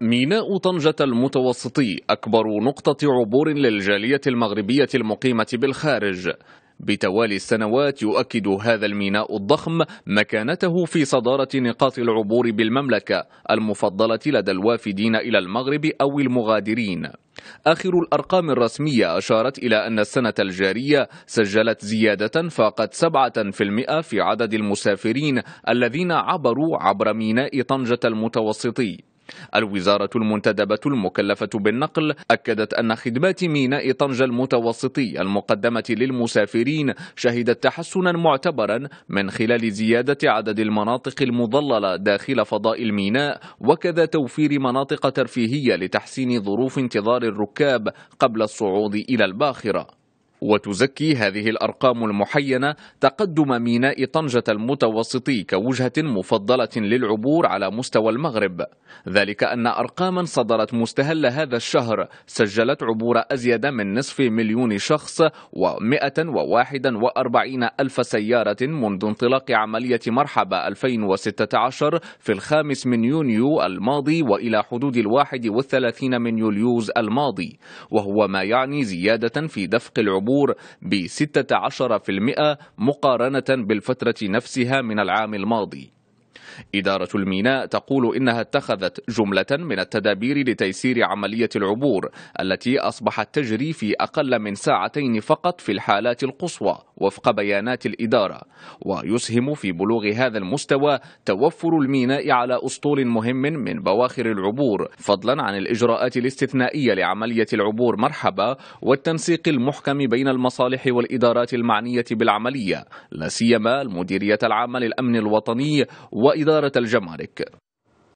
ميناء طنجة المتوسطي أكبر نقطة عبور للجالية المغربية المقيمة بالخارج بتوالي السنوات يؤكد هذا الميناء الضخم مكانته في صدارة نقاط العبور بالمملكة المفضلة لدى الوافدين إلى المغرب أو المغادرين آخر الأرقام الرسمية أشارت إلى أن السنة الجارية سجلت زيادة فاقت 7% في عدد المسافرين الذين عبروا عبر ميناء طنجة المتوسطي الوزارة المنتدبة المكلفة بالنقل أكدت أن خدمات ميناء طنجة المتوسطي المقدمة للمسافرين شهدت تحسنا معتبرا من خلال زيادة عدد المناطق المضللة داخل فضاء الميناء وكذا توفير مناطق ترفيهية لتحسين ظروف انتظار الركاب قبل الصعود إلى الباخرة وتزكي هذه الأرقام المحينة تقدم ميناء طنجة المتوسطي كوجهة مفضلة للعبور على مستوى المغرب ذلك أن أرقاما صدرت مستهل هذا الشهر سجلت عبور أزيد من نصف مليون شخص و141 ألف سيارة منذ انطلاق عملية مرحبة 2016 في الخامس من يونيو الماضي وإلى حدود الواحد والثلاثين من يوليوز الماضي وهو ما يعني زيادة في دفق العبور العبور ب 16% مقارنة بالفترة نفسها من العام الماضي إدارة الميناء تقول إنها اتخذت جملة من التدابير لتيسير عملية العبور التي أصبحت تجري في أقل من ساعتين فقط في الحالات القصوى وفق بيانات الإدارة ويسهم في بلوغ هذا المستوى توفر الميناء على أسطول مهم من بواخر العبور فضلا عن الإجراءات الاستثنائية لعملية العبور مرحبا والتنسيق المحكم بين المصالح والإدارات المعنية بالعملية لا سيما المديرية العامة للأمن الوطني وإدارة الجمارك